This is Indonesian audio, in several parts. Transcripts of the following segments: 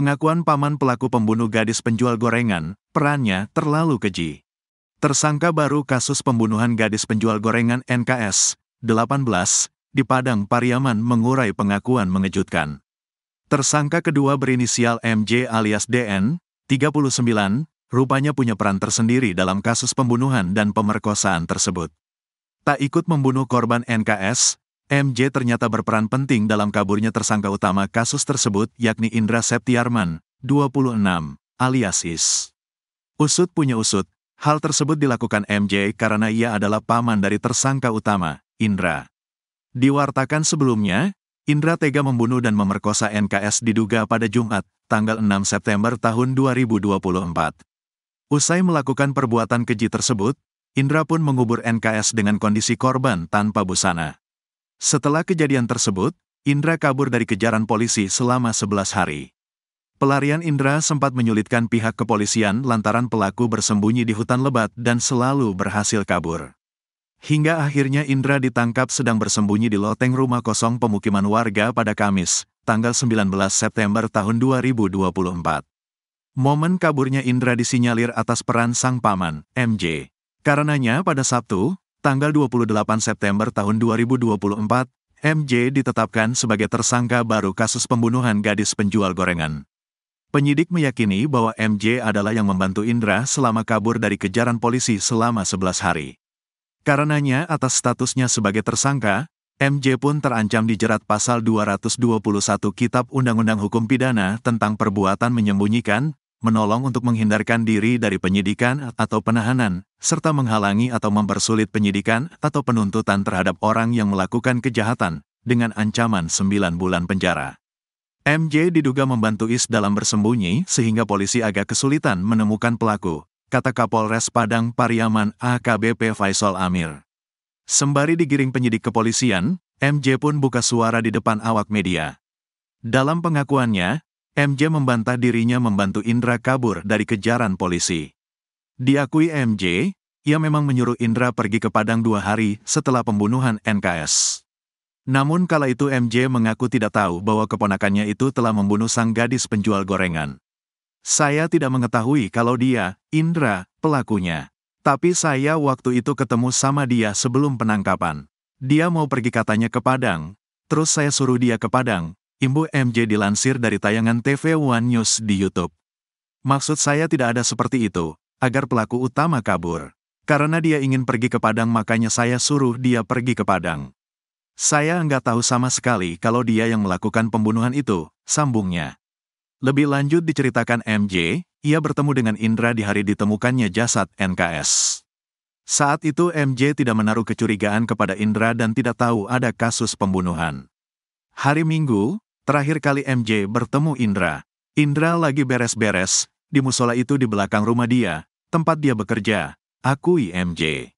Pengakuan paman pelaku pembunuh gadis penjual gorengan, perannya terlalu keji. Tersangka baru kasus pembunuhan gadis penjual gorengan NKS, 18, di Padang Pariaman mengurai pengakuan mengejutkan. Tersangka kedua berinisial MJ alias DN, 39, rupanya punya peran tersendiri dalam kasus pembunuhan dan pemerkosaan tersebut. Tak ikut membunuh korban NKS, MJ ternyata berperan penting dalam kaburnya tersangka utama kasus tersebut yakni Indra Septiarman, 26, alias Is. Usut punya usut, hal tersebut dilakukan MJ karena ia adalah paman dari tersangka utama, Indra. Diwartakan sebelumnya, Indra tega membunuh dan memerkosa NKS diduga pada Jumat, tanggal 6 September tahun 2024. Usai melakukan perbuatan keji tersebut, Indra pun mengubur NKS dengan kondisi korban tanpa busana. Setelah kejadian tersebut, Indra kabur dari kejaran polisi selama 11 hari. Pelarian Indra sempat menyulitkan pihak kepolisian lantaran pelaku bersembunyi di hutan lebat dan selalu berhasil kabur. Hingga akhirnya Indra ditangkap sedang bersembunyi di loteng rumah kosong pemukiman warga pada Kamis, tanggal 19 September tahun 2024. Momen kaburnya Indra disinyalir atas peran sang paman, MJ. Karenanya pada Sabtu, tanggal 28 September tahun 2024, MJ ditetapkan sebagai tersangka baru kasus pembunuhan gadis penjual gorengan. Penyidik meyakini bahwa MJ adalah yang membantu Indra selama kabur dari kejaran polisi selama 11 hari. Karenanya atas statusnya sebagai tersangka, MJ pun terancam dijerat pasal 221 Kitab Undang-Undang Hukum Pidana tentang perbuatan menyembunyikan, menolong untuk menghindarkan diri dari penyidikan atau penahanan, serta menghalangi atau mempersulit penyidikan atau penuntutan terhadap orang yang melakukan kejahatan dengan ancaman 9 bulan penjara. MJ diduga membantu Is dalam bersembunyi sehingga polisi agak kesulitan menemukan pelaku, kata Kapolres Padang Pariaman AKBP Faisal Amir. Sembari digiring penyidik kepolisian, MJ pun buka suara di depan awak media. Dalam pengakuannya, MJ membantah dirinya membantu Indra kabur dari kejaran polisi. Diakui MJ, ia memang menyuruh Indra pergi ke Padang dua hari setelah pembunuhan NKS. Namun kala itu MJ mengaku tidak tahu bahwa keponakannya itu telah membunuh sang gadis penjual gorengan. Saya tidak mengetahui kalau dia, Indra, pelakunya. Tapi saya waktu itu ketemu sama dia sebelum penangkapan. Dia mau pergi katanya ke Padang, terus saya suruh dia ke Padang, Imbu MJ dilansir dari tayangan TV One News di YouTube. Maksud saya tidak ada seperti itu, agar pelaku utama kabur. Karena dia ingin pergi ke Padang makanya saya suruh dia pergi ke Padang. Saya nggak tahu sama sekali kalau dia yang melakukan pembunuhan itu, sambungnya. Lebih lanjut diceritakan MJ, ia bertemu dengan Indra di hari ditemukannya jasad NKS. Saat itu MJ tidak menaruh kecurigaan kepada Indra dan tidak tahu ada kasus pembunuhan. Hari Minggu, Terakhir kali MJ bertemu Indra. Indra lagi beres-beres, di musola itu di belakang rumah dia, tempat dia bekerja. Akui MJ,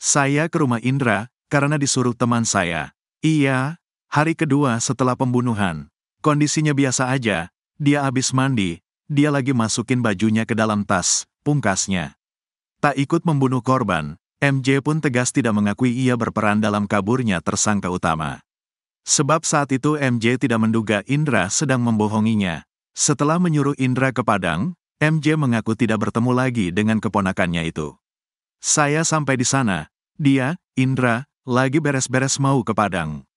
Saya ke rumah Indra, karena disuruh teman saya. Iya, hari kedua setelah pembunuhan. Kondisinya biasa aja, dia habis mandi, dia lagi masukin bajunya ke dalam tas, pungkasnya. Tak ikut membunuh korban, MJ pun tegas tidak mengakui ia berperan dalam kaburnya tersangka utama. Sebab saat itu MJ tidak menduga Indra sedang membohonginya. Setelah menyuruh Indra ke Padang, MJ mengaku tidak bertemu lagi dengan keponakannya itu. Saya sampai di sana, dia, Indra, lagi beres-beres mau ke Padang.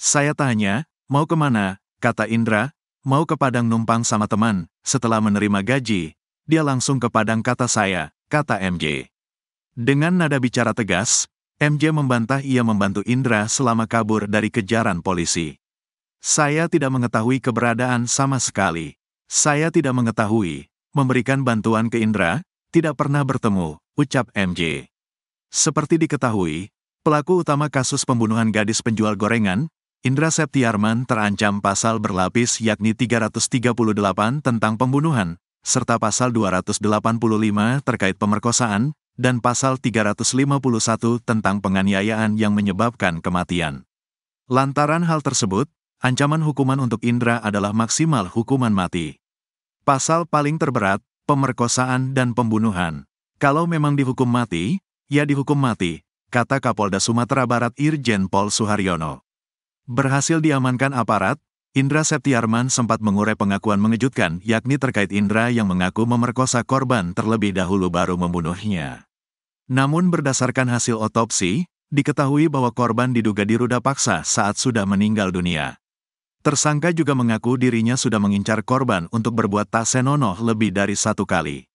Saya tanya, mau kemana? Kata Indra, mau ke Padang numpang sama teman, setelah menerima gaji, dia langsung ke Padang kata saya, kata MJ. Dengan nada bicara tegas, MJ membantah ia membantu Indra selama kabur dari kejaran polisi. Saya tidak mengetahui keberadaan sama sekali. Saya tidak mengetahui, memberikan bantuan ke Indra, tidak pernah bertemu, ucap MJ. Seperti diketahui, pelaku utama kasus pembunuhan gadis penjual gorengan, Indra Septiarman terancam pasal berlapis yakni 338 tentang pembunuhan, serta pasal 285 terkait pemerkosaan, dan pasal 351 tentang penganiayaan yang menyebabkan kematian. Lantaran hal tersebut, ancaman hukuman untuk Indra adalah maksimal hukuman mati. Pasal paling terberat, pemerkosaan dan pembunuhan. Kalau memang dihukum mati, ya dihukum mati, kata Kapolda Sumatera Barat Irjen Pol Suharyono. Berhasil diamankan aparat, Indra Septiarman sempat mengurai pengakuan mengejutkan yakni terkait Indra yang mengaku memerkosa korban terlebih dahulu baru membunuhnya. Namun berdasarkan hasil otopsi, diketahui bahwa korban diduga diruda paksa saat sudah meninggal dunia. Tersangka juga mengaku dirinya sudah mengincar korban untuk berbuat tak senonoh lebih dari satu kali.